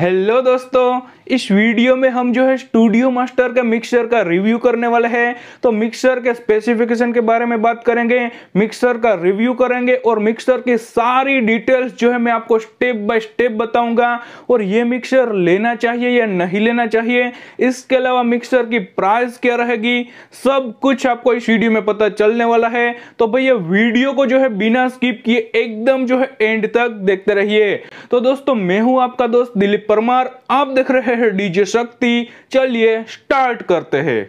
Hello दोस्तों इस video में हम जो है स्टूडियो मास्टर के मिक्सर का रिव्यू करने वाले हैं तो मिक्सर के स्पेसिफिकेशन के बारे में बात करेंगे मिक्सर का रिव्यू करेंगे और मिक्सर की सारी डिटेल्स जो है मैं आपको स्टेप बाय स्टेप बताऊंगा और ये मिक्सर लेना चाहिए या नहीं लेना चाहिए इसके अलावा मिक्सर की प्राइस क्या रहेगी सब कुछ आपको इस वीडियो में पता चलने वाला है तो भैया वीडियो को जो है बिना स्किप किए एकदम जो है एंड तक देखते रहिए तो दोस्तों मैं हूं आपका दोस्त दिलीप परमार आप देख रहे हैं है डीजे शक्ति चलिए स्टार्ट करते हैं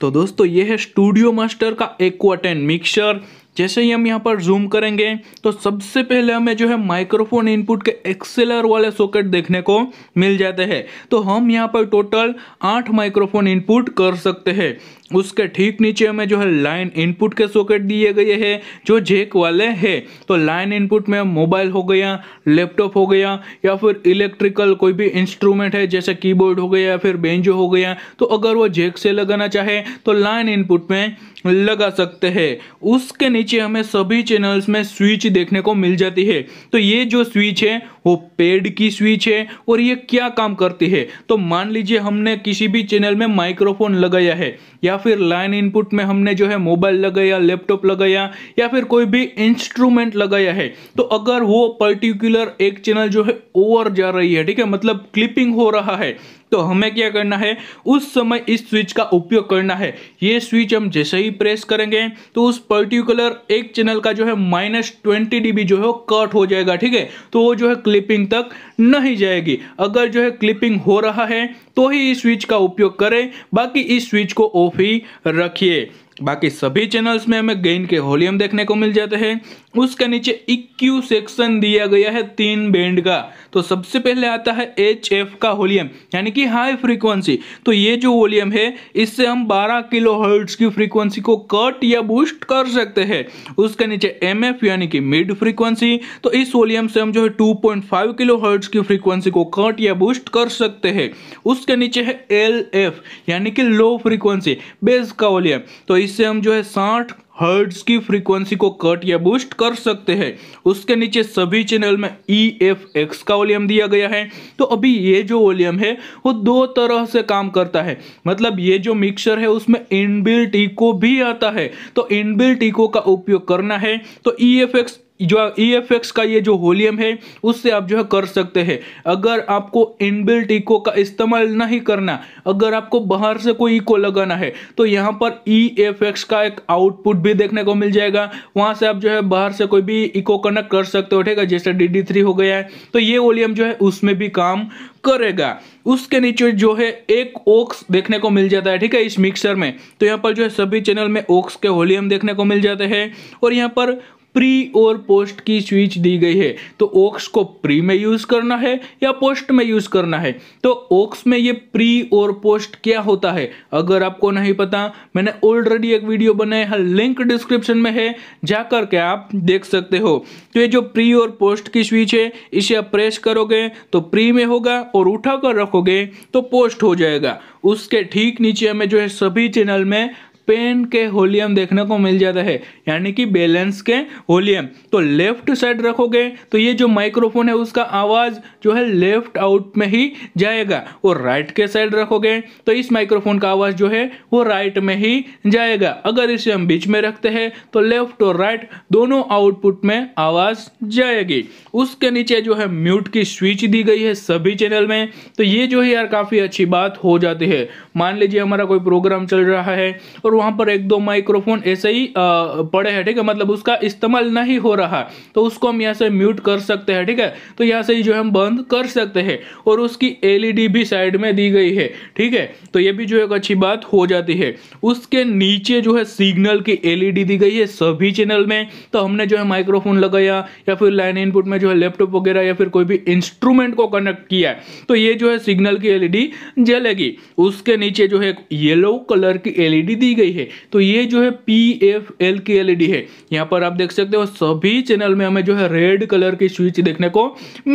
तो दोस्तों ये है स्टूडियो मास्टर का एक्वा मिक्सर जैसे ही हम यहाँ पर जूम करेंगे तो सबसे पहले हमें जो है माइक्रोफोन इनपुट के एक्सेलर वाले सॉकेट देखने को मिल जाते हैं तो हम यहाँ पर टोटल आठ माइक्रोफोन इनपुट कर सकते हैं उसके ठीक नीचे हमें जो है लाइन इनपुट के सॉकेट दिए गए हैं जो जेक वाले हैं तो लाइन इनपुट में मोबाइल हो गया लैपटॉप हो गया या फिर इलेक्ट्रिकल कोई भी इंस्ट्रूमेंट है जैसे कीबोर्ड हो गया या फिर बेंजो हो गया तो अगर वो जेक से लगाना चाहे तो लाइन इनपुट में लगा सकते हैं उसके नीचे हमें सभी चैनल्स में स्विच देखने को मिल जाती है तो ये जो स्विच है वो पेड की स्विच है और ये क्या काम करती है तो मान लीजिए हमने किसी भी चैनल में माइक्रोफोन लगाया है या फिर लाइन इनपुट में हमने जो है मोबाइल लगाया लैपटॉप लगाया या फिर कोई भी इंस्ट्रूमेंट लगाया है तो अगर वो पर्टिकुलर एक चैनल जो है ओवर जा रही है ठीक है मतलब क्लिपिंग हो रहा है तो हमें क्या करना है उस समय इस स्विच का उपयोग करना है ये स्विच हम जैसे ही प्रेस करेंगे तो उस पर्टिकुलर एक चैनल का जो है माइनस ट्वेंटी डीबी जो है कट हो जाएगा ठीक है तो वो जो है क्लिपिंग तक नहीं जाएगी अगर जो है क्लिपिंग हो रहा है तो ही इस स्विच का उपयोग करें बाकी इस स्विच को ऑफ ही रखिए बाकी सभी चैनल्स में हमें गेन के वॉल्यूम देखने को मिल जाते हैं उसके नीचे इक्यू सेक्शन दिया गया है तीन बैंड का तो सबसे पहले आता है एच एफ का वॉल्यूम यानी कि हाई फ्रीक्वेंसी तो ये जो वॉल्यूम है इससे हम 12 किलो हर्ट्स की फ्रीक्वेंसी को कट या बूस्ट कर सकते हैं उसके नीचे एम एफ यानी कि मिड फ्रीक्वेंसी तो इस वॉल्यूम से हम जो है two point five kilo hertz की फ्रीक्वेंसी को कट या बूस्ट कर सकते हैं उसके नीचे है एल एफ यानी कि लो फ्रीक्वेंसी बेस का वॉल्यूम तो इस जिससे हम जो है साठ हर्ट्स की फ्रीक्वेंसी को कट या बूस्ट कर सकते हैं उसके नीचे सभी चैनल में ई एफ एक्स का वॉल्यूम दिया गया है तो अभी ये जो वॉल्यूम है वो दो तरह से काम करता है मतलब ये जो मिक्सर है उसमें इनबिल्ट इको भी आता है तो इनबिल्ट इको का उपयोग करना है तो ई एफ एक्स जो ई एफ एक्स का ये जो होलियम है उससे आप जो है कर सकते हैं अगर आपको इनबिल्ट इको का इस्तेमाल नहीं करना अगर आपको बाहर से कोई इको लगाना है तो यहाँ पर ई एफ एक्स का एक आउटपुट भी देखने को मिल जाएगा वहाँ से आप जो है बाहर से कोई भी इको कनेक्ट कर सकते हो ठीक है जैसे डी डी थ्री हो गया है तो ये होलियम जो है उसमें भी काम करेगा उसके नीचे जो है एक ओक्स देखने को मिल जाता है ठीक है इस मिक्सर में तो यहाँ पर जो है सभी चैनल में ओक्स के होलियम देखने को मिल जाते हैं और यहाँ पर प्री और पोस्ट की स्विच दी गई है तो ओक्स को प्री में यूज करना है या पोस्ट में यूज करना है तो ओक्स में ये प्री और पोस्ट क्या होता है अगर आपको नहीं पता मैंने ऑलरेडी एक वीडियो बनाया है लिंक डिस्क्रिप्शन में है जाकर के आप देख सकते हो तो ये जो प्री और पोस्ट की स्विच है इसे आप प्रेस करोगे तो प्री में होगा और उठा कर रखोगे तो पोस्ट हो जाएगा उसके ठीक नीचे हमें जो है सभी चैनल में पेन के होलियम देखने को मिल जाता है यानी कि बैलेंस के होलियम तो लेफ्ट साइड रखोगे तो ये जो माइक्रोफोन है उसका आवाज़ जो है लेफ्ट आउट में ही जाएगा और राइट के साइड रखोगे तो इस माइक्रोफोन का आवाज़ जो है वो राइट में ही जाएगा अगर इसे हम बीच में रखते हैं तो लेफ्ट और राइट दोनों आउटपुट में आवाज़ जाएगी उसके नीचे जो है म्यूट की स्विच दी गई है सभी चैनल में तो ये जो है यार काफ़ी अच्छी बात हो जाती है मान लीजिए हमारा कोई प्रोग्राम चल रहा है और वहाँ पर एक दो माइक्रोफोन ऐसे ही पड़े हैं ठीक है मतलब उसका इस्तेमाल नहीं हो रहा तो उसको हम यहाँ से म्यूट कर सकते हैं ठीक है तो यहाँ से जो हम बंद कर सकते हैं और उसकी एलईडी e भी साइड में दी गई है ठीक है तो ये भी जो एक अच्छी बात हो जाती है उसके नीचे जो है सिग्नल की एलईडी e दी गई है सभी चैनल में तो हमने जो है माइक्रोफोन लगाया या फिर लाइन इनपुट में जो है लैपटॉप वगैरह या फिर कोई भी इंस्ट्रूमेंट को कनेक्ट किया है तो ये जो है सिग्नल की एलईडी e जलेगी उसके नीचे जो है येलो कलर की एलईडी दी गई गई है तो ये जो है पी एफ एल की एलईडी e है यहाँ पर आप देख सकते हो सभी चैनल में हमें जो है रेड कलर की स्विच देखने को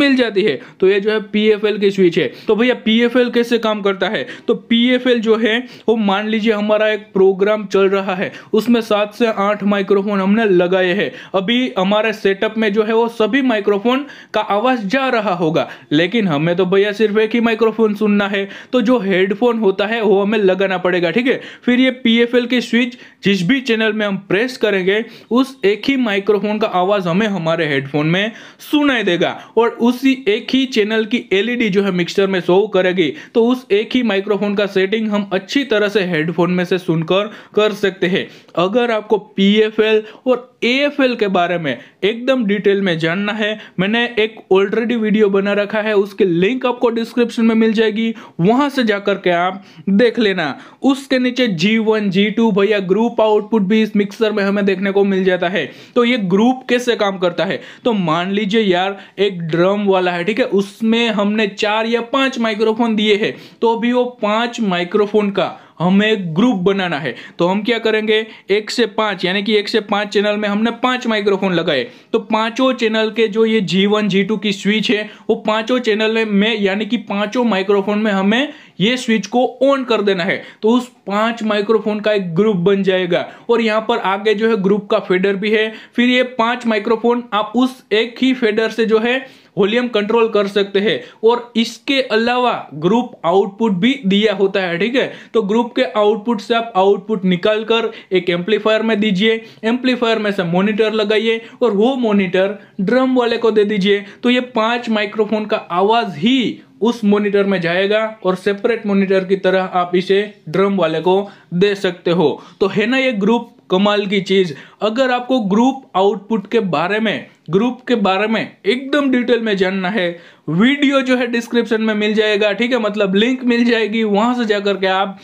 मिल जाती है तो ये जो है पी एफ एल की स्विच है तो भैया पी एफ एल कैसे काम करता है तो पी एफ एल जो है वो मान लीजिए हमारा एक प्रोग्राम चल रहा है उसमें सात से आठ माइक्रोफोन हमने लगाए है अभी हमारे सेटअप में जो है वो सभी माइक्रोफोन का आवाज जा रहा होगा लेकिन हमें तो भैया सिर्फ एक ही माइक्रोफोन सुनना है तो जो हेडफोन होता है वो हमें लगाना पड़ेगा ठीक है फिर ये पी चैनल की स्विच जिस भी चैनल में हम प्रेस करेंगे उस एक ही माइक्रोफोन का आवाज़ हमें हमारे हेडफोन में सुनाई देगा और उसी एक ही चैनल की एलईडी e जो है मिक्सचर में शो करेगी तो उस एक ही माइक्रोफोन का सेटिंग हम अच्छी तरह से हेडफोन में से सुनकर कर सकते हैं अगर आपको पी और ए के बारे में एकदम डिटेल में जानना है मैंने एक ऑलरेडी वीडियो बना रखा है उसकी लिंक आपको डिस्क्रिप्शन में मिल जाएगी वहां से जाकर के आप देख लेना उसके नीचे जी वन जी टू भैया ग्रुप आउटपुट भी इस मिक्सर में हमें देखने को मिल जाता है तो ये ग्रुप कैसे काम करता है तो मान लीजिए यार एक ड्रम वाला है ठीक है उसमें हमने चार या पांच माइक्रोफोन दिए हैं तो भी वो पांच माइक्रोफोन का हमें एक ग्रुप बनाना है तो हम क्या करेंगे एक से पाँच यानी कि एक से पाँच चैनल में हमने पाँच माइक्रोफोन लगाए तो पाँचों चैनल के जो ये जी वन जी टू की स्विच है वो पाँचों चैनल में यानी कि पाँचों माइक्रोफोन में हमें ये स्विच को ऑन कर देना है तो उस पाँच माइक्रोफोन का एक ग्रुप बन जाएगा और यहाँ पर आगे जो है ग्रुप का फेडर भी है फिर ये पाँच माइक्रोफोन आप उस एक ही फेडर से जो है वॉल्यूम कंट्रोल कर सकते हैं और इसके अलावा ग्रुप आउटपुट भी दिया होता है ठीक है तो ग्रुप के आउटपुट से आप आउटपुट निकाल कर एक एम्पलीफायर में दीजिए एम्पलीफायर में से मोनिटर लगाइए और वो मोनिटर ड्रम वाले को दे दीजिए तो ये पांच माइक्रोफोन का आवाज ही उस मॉनिटर में जाएगा और सेपरेट मॉनिटर की तरह आप इसे ड्रम वाले को दे सकते हो तो है ना ये ग्रुप कमाल की चीज़ अगर आपको ग्रुप आउटपुट के बारे में ग्रुप के बारे में एकदम डिटेल में जानना है वीडियो जो है डिस्क्रिप्शन में मिल जाएगा ठीक है मतलब लिंक मिल जाएगी वहां से जाकर के आप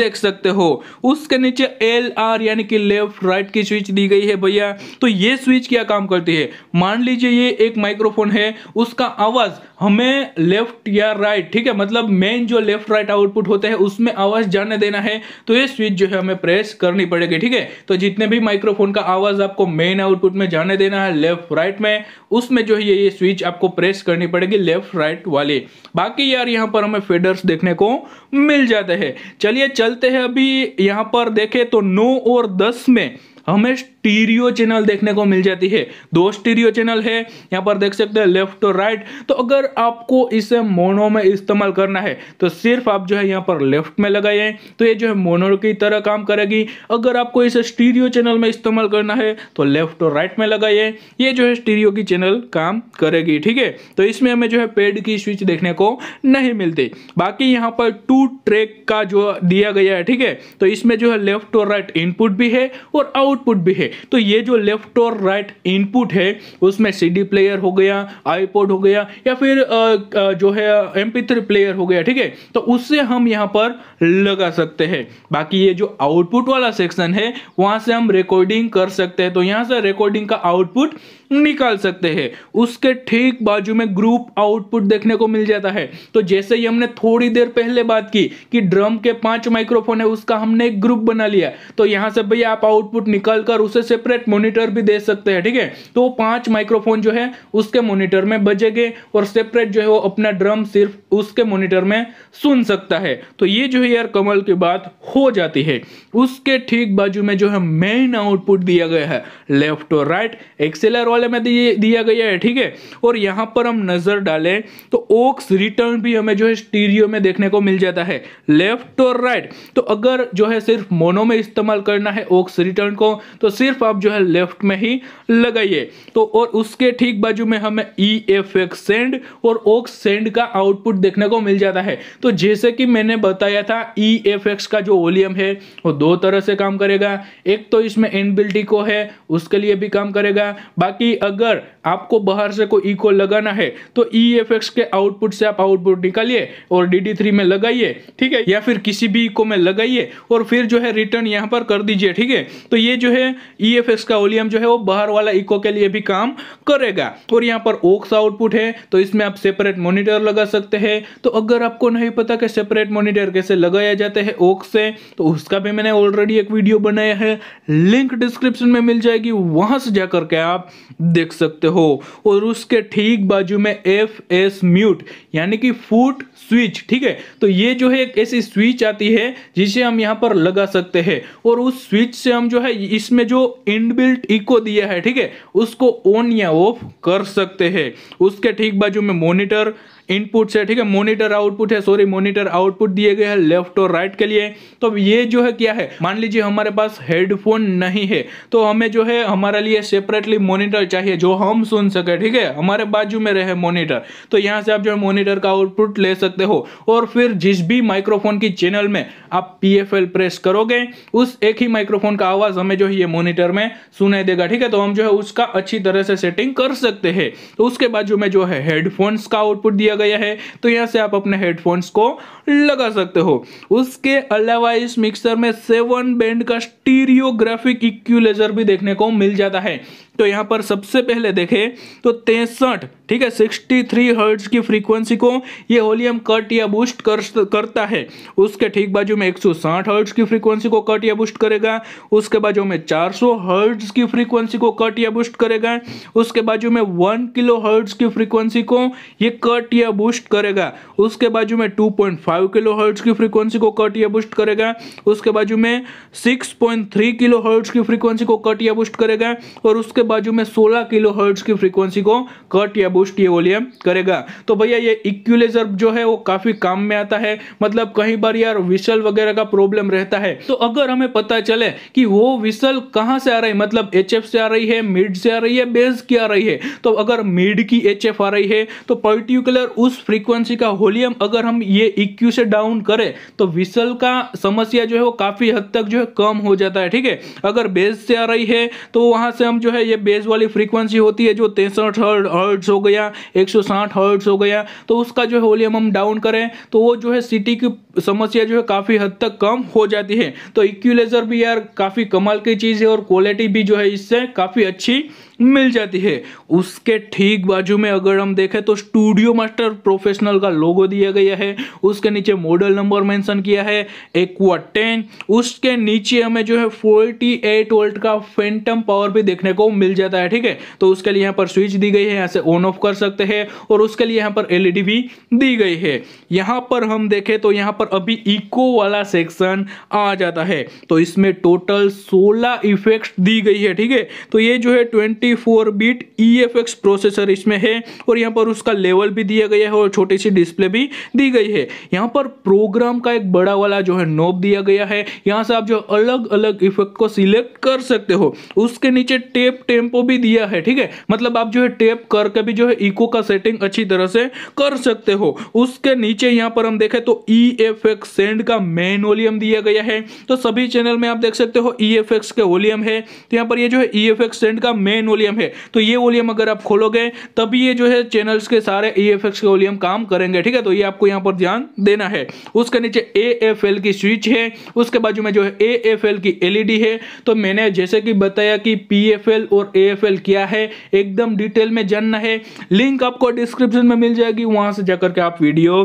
देख सकते हो उसके नीचे एल आर यानी कि लेफ्ट राइट की स्विच दी गई है भैया तो ये स्विच क्या काम करती है मान लीजिए ये एक माइक्रोफोन है उसका आवाज हमें लेफ्ट या राइट ठीक है मतलब मेन जो लेफ्ट राइट आउटपुट होता है उसमें आवाज जाने देना है तो ये स्विच जो है हमें प्रेस करनी पड़ेगी ठीक है तो जितने भी माइक्रोफोन का आवाज़ आपको मेन आउटपुट में जाने देना है लेफ्ट राइट में उसमें जो है ये स्विच आपको प्रेस करनी पड़ेगी लेफ्ट राइट वाले बाकी यार यहाँ पर हमें फेडर्स देखने को मिल जाते हैं चलिए चलते हैं अभी यहाँ पर देखें तो नौ और दस में हमें स्टीरियो चैनल देखने को मिल जाती है दो स्टीरियो चैनल है यहाँ पर देख सकते हैं लेफ्ट और राइट तो अगर आपको इसे मोनो में इस्तेमाल करना है तो सिर्फ आप जो है यहाँ पर लेफ्ट में लगाइए तो ये जो है मोनो की तरह काम करेगी अगर आपको इसे स्टीरियो चैनल में इस्तेमाल करना है तो लेफ्ट और राइट में लगाइए ये जो है स्टीरियो की चैनल काम करेगी ठीक है तो इसमें हमें जो है पेड की स्विच देखने को नहीं मिलती बाकी यहाँ पर टू ट्रैक का जो दिया गया है ठीक है तो इसमें जो है लेफ्ट और राइट इनपुट भी है और आउटपुट भी है तो ये जो लेफ्ट और राइट इनपुट है उसमें सीडी प्लेयर हो गया आईपोड हो गया या फिर आ, जो है एम प्लेयर हो गया ठीक है तो उससे हम यहाँ पर लगा सकते हैं बाकी ये जो आउटपुट वाला सेक्शन है वहाँ से हम रिकॉर्डिंग कर सकते हैं तो यहाँ से रिकॉर्डिंग का आउटपुट निकाल सकते हैं उसके ठीक बाजू में ग्रुप आउटपुट देखने को मिल जाता है तो जैसे ही हमने थोड़ी देर पहले बात की कि ड्रम के पांच माइक्रोफोन है उसका हमने एक ग्रुप बना लिया तो यहां से भैया आप आउटपुट निकाल कर उसे सेपरेट मॉनिटर भी दे सकते हैं ठीक है तो पांच माइक्रोफोन जो है उसके मोनिटर में बजेंगे और सेपरेट जो है वो अपना ड्रम सिर्फ उसके मोनिटर में सुन सकता है तो ये जो है यार कमल की बात हो जाती है उसके ठीक बाजू में जो है मेन आउटपुट दिया गया है लेफ्ट और राइट एक्सेलर वाले वाले में दिया गया है ठीक है और यहाँ पर हम नज़र डालें तो ओक्स रिटर्न भी हमें जो है स्टीरियो में देखने को मिल जाता है लेफ्ट और राइट तो अगर जो है सिर्फ मोनो में इस्तेमाल करना है ओक्स रिटर्न को तो सिर्फ आप जो है लेफ्ट में ही लगाइए तो और उसके ठीक बाजू में हमें ई एफ एक्स सेंड और ओक्स सेंड का आउटपुट देखने को मिल जाता है तो जैसे कि मैंने बताया था ई एफ एक्स का जो वॉल्यूम है वो दो तरह से काम करेगा एक तो इसमें एनबिल्टी को है उसके लिए भी काम करेगा बाकी ताकि अगर आपको बाहर से कोई इको लगाना है तो ई एफ एक्स के आउटपुट से आप आउटपुट निकालिए और डी डी थ्री में लगाइए ठीक है या फिर किसी भी इको में लगाइए और फिर जो है रिटर्न यहाँ पर कर दीजिए ठीक है तो ये जो है ई एफ एक्स का ओलियम जो है वो बाहर वाला इको के लिए भी काम करेगा और यहाँ पर ओक्स आउटपुट है तो इसमें आप सेपरेट मोनिटर लगा सकते हैं तो अगर आपको नहीं पता कि सेपरेट मोनिटर कैसे लगाया जाते हैं ओक्स से तो उसका भी मैंने ऑलरेडी एक वीडियो बनाया है लिंक डिस्क्रिप्शन में मिल जाएगी वहां से जाकर के आप देख सकते हो और उसके ठीक बाजू में एफ एस म्यूट यानी कि फूट स्विच ठीक है तो ये जो है एक ऐसी स्विच आती है जिसे हम यहाँ पर लगा सकते हैं और उस स्विच से हम जो है इसमें जो इनबिल्ट इको दिया है ठीक है उसको ऑन या ऑफ कर सकते हैं उसके ठीक बाजू में मोनिटर इनपुट है ठीक है मोनिटर आउटपुट है सॉरी मोनिटर आउटपुट दिए गए हैं लेफ्ट और राइट के लिए तो ये जो है क्या है मान लीजिए हमारे पास हेडफोन नहीं है तो हमें जो है हमारे लिए सेपरेटली मोनिटर चाहिए जो हम सुन सके ठीक है हमारे बाजू में रहे मोनिटर तो यहाँ से आप जो है मोनिटर का आउटपुट ले सकते हो और फिर जिस भी माइक्रोफोन की चैनल में आप पी प्रेस करोगे उस एक ही माइक्रोफोन का आवाज हमें जो है ये मोनिटर में सुनाई देगा ठीक है तो हम जो है उसका अच्छी तरह से सेटिंग कर सकते हैं तो उसके बाजू में जो है हेडफोन्स का आउटपुट दिया दिया गया है तो यहाँ से आप अपने हेडफोन्स को लगा सकते हो उसके अलावा इस मिक्सर में सेवन बैंड का स्टीरियोग्राफिक इक्यूलेजर भी देखने को मिल जाता है तो यहाँ पर सबसे पहले देखें तो तेसठ ठीक है 63 थ्री हर्ट्स की फ्रीक्वेंसी को ये होलियम कट या बूस्ट कर, करता है उसके ठीक बाजू में 160 हर्ट्स की फ्रीक्वेंसी को कट या बूस्ट करेगा उसके बाजू में 400 हर्ट्स की फ्रीक्वेंसी को कट या बूस्ट करेगा उसके बाजू में वन किलो हर्ट्स की फ्रीक्वेंसी को ये कट या बूस्ट करेगा उसके बाजू में 2.5 किलो हर्ट्स की फ्रीक्वेंसी को कट या बूस्ट करेगा उसके बाजू में 6.3 किलो हर्ट्स की फ्रीक्वेंसी को कट या बूस्ट करेगा और उसके बाजू में 16 किलो हर्ट्स की फ्रीक्वेंसी को कट या बूस्ट ये बोलिए करेगा तो भैया ये इक्यूलेजर जो है वो काफ़ी काम में आता है मतलब कहीं बार यार विसल वगैरह का प्रॉब्लम रहता है तो अगर हमें पता चले कि वो विसल कहाँ से आ रही मतलब एच से आ रही है मिड से आ रही है बेस की आ रही है तो अगर मिड की एच आ रही है तो पर्टिकुलर उस फ्रीक्वेंसी का होलियम अगर हम ये इक्यू से डाउन करें तो विसल का समस्या जो है वो काफ़ी हद तक जो है कम हो जाता है ठीक है अगर बेस से आ रही है तो वहां से हम जो है ये बेस वाली फ्रीक्वेंसी होती है जो तिरसठ हर्ट्स हो गया एक हर्ट्स हो गया तो उसका जो है वॉल्यूम हम डाउन करें तो वो जो है सिटी की समस्या जो है काफ़ी हद तक कम हो जाती है तो इक्वलेजर भी यार काफ़ी कमाल की चीज़ है और क्वालिटी भी जो है इससे काफ़ी अच्छी मिल जाती है उसके ठीक बाजू में अगर हम देखें तो स्टूडियो मास्टर प्रोफेशनल का लोगो दिया गया है उसके नीचे मॉडल नंबर मेंशन किया है एक्वा टेन उसके नीचे हमें जो है फोर्टी एट वोल्ट का फेंटम पावर भी देखने को मिल जाता है ठीक है तो उसके लिए यहाँ पर स्विच दी गई है यहाँ से ऑन ऑफ कर सकते हैं और उसके लिए यहाँ पर एल भी दी गई है यहाँ पर हम देखें तो यहाँ पर अभी इको वाला सेक्शन आ जाता है तो इसमें टोटल सोलह इफेक्ट दी गई है ठीक है तो ये जो है twenty fifty four beat E e processor इसमें है और यहाँ पर उसका लेवल भी दिया गया है और छोटी सी डिस्प्ले भी दी गई है यहाँ पर प्रोग्राम का एक बड़ा वाला जो है नोब दिया गया है यहाँ से आप जो अलग अलग इफेक्ट को सिलेक्ट कर सकते हो उसके नीचे टेप टेम्पो भी दिया है ठीक है मतलब आप जो है टेप करके भी जो है इको का सेटिंग अच्छी तरह से कर सकते हो उसके नीचे यहाँ पर हम देखें तो ई एफ एक्स सेंड का मेन वॉल्यूम दिया गया है तो सभी चैनल में आप देख सकते हो ई एफ एक्स के वॉल्यूम है तो यहाँ पर ये जो है ई एफ एक्स सेंड का मेन वॉल्यूम है तो ये वॉल्यूम अगर आप खोलोगे तभी ये जो है चैनल्स के सारे ई e के वॉल्यूम काम करेंगे ठीक है तो ये आपको यहाँ पर ध्यान देना है उसके नीचे ए की स्विच है उसके बाजू में जो है ए की एलईडी e है तो मैंने जैसे कि बताया कि पी और ए क्या है एकदम डिटेल में जानना है लिंक आपको डिस्क्रिप्शन में मिल जाएगी वहां से जाकर के आप वीडियो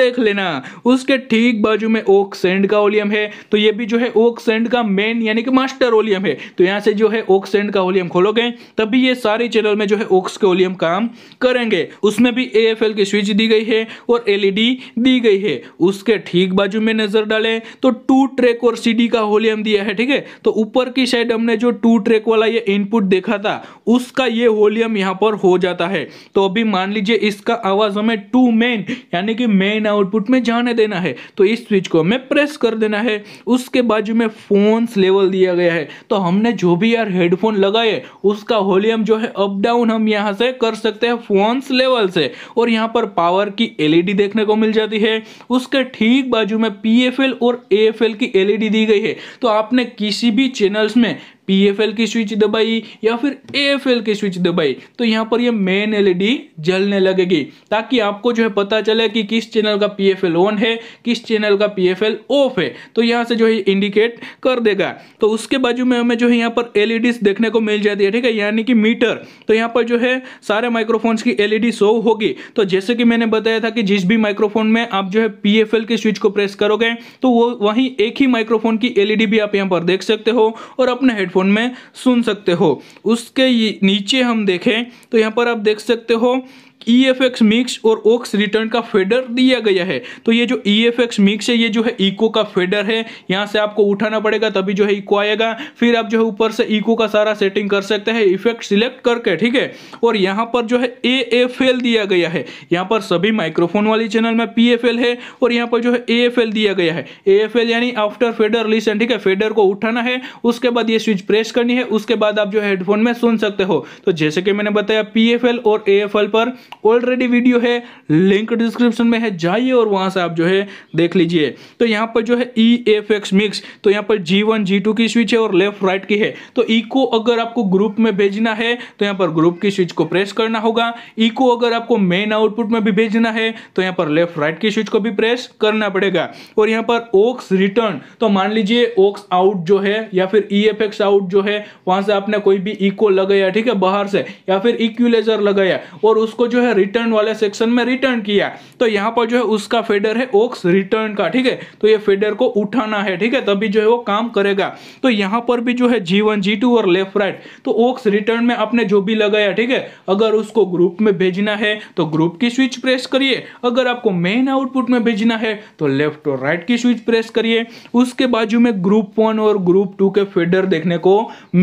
देख लेना उसके ठीक बाजू में ओक सेंड का ओलियम है तो ये भी जो है ओक सेंड का मेन यानी कि मास्टर ओलियम है तो यहाँ से जो है ओक सेंड का ओलियम खोलोगे तभी ये सारे चैनल में जो है ओक्स के ओलियम काम करेंगे उसमें भी ए की स्विच दी गई है और एलईडी e दी गई है उसके ठीक बाजू में नजर डालें तो टू ट्रैक और सीडी का होलियम दिया है ठीक है तो ऊपर की साइड हमने जो टू ट्रैक वाला ये इनपुट देखा था उसका ये होलियम यहाँ पर हो जाता है तो अभी मान लीजिए इसका आवाज हमें टू मेन यानी कि मेन आउटपुट में जाने देना है तो इस स्विच को हमें प्रेस कर देना है उसके बाजू में फोन लेवल दिया गया है तो हमने जो भी यार हेडफोन लगाए उसका होली जो है अप डाउन हम यहाँ से कर सकते हैं फोन्स लेवल से और यहाँ पर पावर की एलईडी देखने को मिल जाती है उसके ठीक बाजू में पीएफएल और एएफएल की एलईडी दी गई है तो आपने किसी भी चैनल्स में पी एफ एल की स्विच दबाई या फिर ए एफ एल की स्विच दबाई तो यहाँ पर ये मेन एलईडी e जलने लगेगी ताकि आपको जो है पता चले कि किस चैनल का पी एफ एल ऑन है किस चैनल का पी एफ एल ऑफ है तो यहाँ से जो है इंडिकेट कर देगा तो उसके बाजू में हमें जो है यहाँ पर एलईडी e देखने को मिल जाती है ठीक है यानी कि मीटर तो यहाँ पर जो है सारे माइक्रोफोन्स की एलईडी शो e होगी तो जैसे कि मैंने बताया था कि जिस भी माइक्रोफोन में आप जो है पी एफ एल की स्विच को प्रेस करोगे तो वो वहीं एक ही माइक्रोफोन की एलईडी भी आप यहाँ पर देख सकते हो और अपने हेड फ़ोन में सुन सकते हो उसके नीचे हम देखें तो यहाँ पर आप देख सकते हो ई एफ एक्स मिक्स और ओक्स रिटर्न का फेडर दिया गया है तो ये जो ई एफ एक्स मिक्स है ये जो है इको का फेडर है यहाँ से आपको उठाना पड़ेगा तभी जो है इको आएगा फिर आप जो है ऊपर से इको का सारा सेटिंग कर सकते हैं इफेक्ट सिलेक्ट करके ठीक है और यहाँ पर जो है ए एफ एल दिया गया है यहाँ पर सभी माइक्रोफोन वाली चैनल में पी एफ एल है और यहाँ पर जो है ए एफ एल दिया गया है ए एफ एल यानी आफ्टर फेडर लिसन ठीक है फेडर को उठाना है उसके बाद ये स्विच प्रेस करनी है उसके बाद आप जो है हेडफोन में सुन सकते हो तो जैसे कि मैंने बताया पी एफ एल और ए एफ एल पर ऑलरेडी वीडियो है लिंक डिस्क्रिप्शन में है जाइए और वहां से आप जो है देख लीजिए तो यहाँ पर जो है ई एफ एक्स मिक्स तो यहाँ पर जी वन जी टू की स्विच है और लेफ्ट राइट की है तो ई को अगर आपको ग्रुप में भेजना है तो यहाँ पर ग्रुप की स्विच को प्रेस करना होगा ई को अगर आपको मेन आउटपुट में भी भेजना है तो यहाँ पर लेफ्ट राइट की स्विच को भी प्रेस करना पड़ेगा और यहाँ पर ओक्स रिटर्न तो मान लीजिए ओक्स आउट जो है या फिर ई एफ एक्स आउट जो है वहां से आपने कोई भी ई को लगाया ठीक है बाहर से या फिर इक्यूलेजर लगाया और उसको जो है रिटर्न वाले सेक्शन में रिटर्न किया है तो यहाँ पर जो है उसका फेडर है ओक्स रिटर्न का ठीक है तो ये फेडर को उठाना है ठीक है तभी जो है वो काम करेगा तो यहाँ पर भी जो है जी वन और लेफ्ट राइट तो ओक्स रिटर्न में आपने जो भी लगाया ठीक है अगर उसको ग्रुप में भेजना है तो ग्रुप की स्विच प्रेस करिए अगर आपको मेन आउटपुट में भेजना है तो लेफ्ट और राइट की स्विच प्रेस करिए उसके बाजू में ग्रुप वन और ग्रुप टू के फेडर देखने को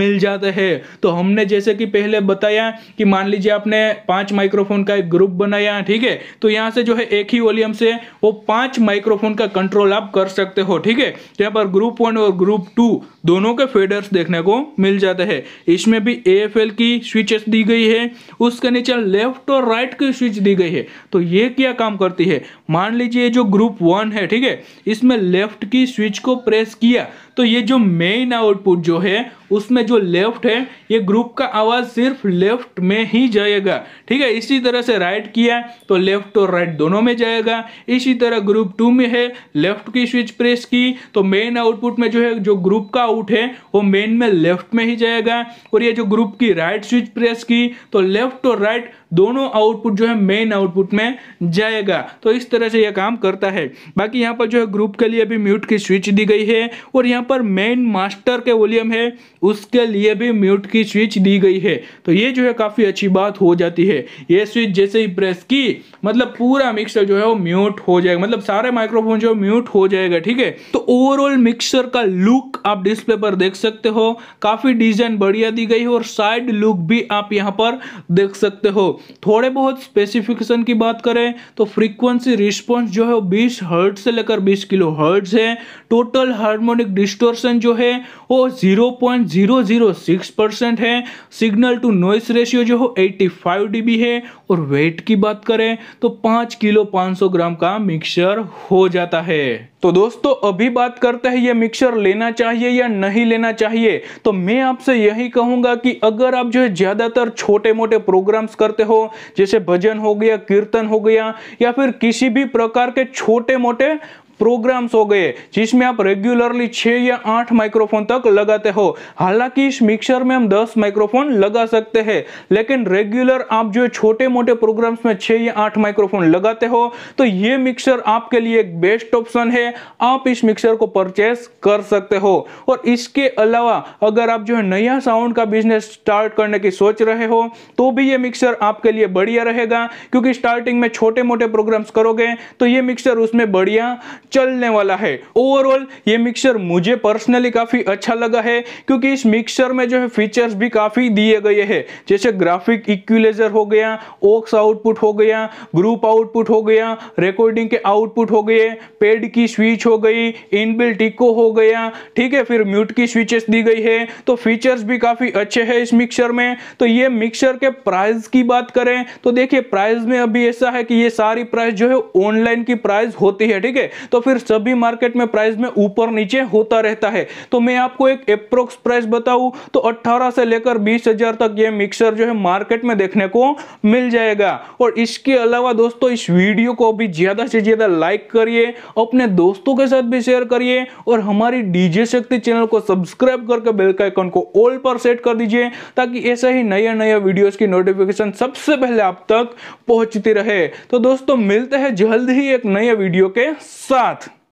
मिल जाते हैं तो हमने जैसे कि पहले बताया कि मान लीजिए आपने पांच माइक्रोफोन का एक ग्रुप बनाया है ठीक है तो यहाँ से जो है एक ही वॉल्यूम से वो पांच माइक्रोफोन का कंट्रोल आप कर सकते हो ठीक है तो यहाँ पर ग्रुप वन और ग्रुप टू दोनों के फेडर्स देखने को मिल जाते हैं इसमें भी ए की स्विचेस दी गई है उसके नीचे लेफ्ट और राइट की स्विच दी गई है तो ये क्या काम करती है मान लीजिए जो ग्रुप वन है ठीक है इसमें लेफ्ट की स्विच को प्रेस किया तो ये जो मेन आउटपुट जो है उसमें जो लेफ्ट है ये ग्रुप का आवाज़ सिर्फ लेफ्ट में ही जाएगा ठीक है इसी तरह से राइट किया तो लेफ्ट और राइट दोनों में जाएगा इसी तरह ग्रुप टू में है लेफ्ट की स्विच प्रेस की तो मेन आउटपुट में जो है जो ग्रुप का आउट है वो मेन में लेफ्ट में ही जाएगा और ये जो ग्रुप की राइट स्विच प्रेस की तो लेफ्ट और राइट दोनों आउटपुट जो है मेन आउटपुट में जाएगा तो इस तरह से यह काम करता है बाकी यहाँ पर जो है ग्रुप के लिए भी म्यूट की स्विच दी गई है और यहाँ पर मेन मास्टर के वॉल्यूम है उसके लिए भी म्यूट की स्विच दी गई है तो ये जो है काफ़ी अच्छी बात हो जाती है ये स्विच जैसे ही प्रेस की मतलब पूरा मिक्सर जो है वो म्यूट हो जाएगा मतलब सारे माइक्रोफोन जो म्यूट हो जाएगा ठीक है तो ओवरऑल मिक्सर का लुक आप डिस्प्ले पर देख सकते हो काफ़ी डिजाइन बढ़िया दी गई है और साइड लुक भी आप यहाँ पर देख सकते हो थोड़े बहुत स्पेसिफिकेशन की बात करें तो फ्रीक्वेंसी रिस्पॉन्स जो है बीस हर्ट से लेकर बीस किलो हर्ट्स है टोटल हार्मोनिक डिस्टोर्शन जो है वो 0.006 परसेंट है सिग्नल टू नॉइस रेशियो जो हो 85 डीबी है और वेट की बात करें तो 5 किलो 500 ग्राम का मिक्सचर हो जाता है तो दोस्तों अभी बात करते हैं ये मिक्सर लेना चाहिए या नहीं लेना चाहिए तो मैं आपसे यही कहूंगा कि अगर आप जो है ज़्यादातर छोटे मोटे प्रोग्राम्स करते हो जैसे भजन हो गया कीर्तन हो गया या फिर किसी भी प्रकार के छोटे मोटे प्रोग्राम्स हो गए जिसमें आप रेगुलरली छः या आठ माइक्रोफोन तक लगाते हो हालांकि इस मिक्सर में हम दस माइक्रोफोन लगा सकते हैं लेकिन रेगुलर आप जो छोटे मोटे प्रोग्राम्स में छः या आठ माइक्रोफोन लगाते हो तो ये मिक्सर आपके लिए एक बेस्ट ऑप्शन है आप इस मिक्सर को परचेस कर सकते हो और इसके अलावा अगर आप जो है नया साउंड का बिजनेस स्टार्ट करने की सोच रहे हो तो भी ये मिक्सर आपके लिए बढ़िया रहेगा क्योंकि स्टार्टिंग में छोटे मोटे प्रोग्राम्स करोगे तो ये मिक्सर उसमें बढ़िया चलने वाला है ओवरऑल ये मिक्सर मुझे पर्सनली काफ़ी अच्छा लगा है क्योंकि इस मिक्सर में जो है फीचर्स भी काफ़ी दिए गए हैं जैसे ग्राफिक इक्विलाइजर हो गया ओक्स आउटपुट हो गया ग्रुप आउटपुट हो गया रिकॉर्डिंग के आउटपुट हो गए पेड की स्विच हो गई इनबिल्ट इको हो गया ठीक है फिर म्यूट की स्विचेस दी गई है तो फीचर्स भी काफ़ी अच्छे है इस मिक्सर में तो ये मिक्सर के प्राइस की बात करें तो देखिए प्राइस में अभी ऐसा है कि ये सारी प्राइस जो है ऑनलाइन की प्राइस होती है ठीक है तो तो फिर सभी मार्केट में प्राइस में ऊपर नीचे होता रहता है तो मैं आपको एक अप्रोक्स प्राइस बताऊं तो 18 से लेकर 20,000 तक ये मिक्सर जो है मार्केट में देखने को मिल जाएगा और इसके अलावा दोस्तों इस वीडियो को भी ज़्यादा से ज़्यादा लाइक करिए अपने दोस्तों के साथ भी शेयर करिए और हमारी डीजे शक्ति चैनल को सब्सक्राइब करके बेल का आइकन को ऑल पर सेट कर दीजिए ताकि ऐसे ही नया नया वीडियोस की नोटिफिकेशन सबसे पहले आप तक पहुंचती रहे तो दोस्तों मिलते हैं जल्द ही एक नए वीडियो के साथ Shabbat.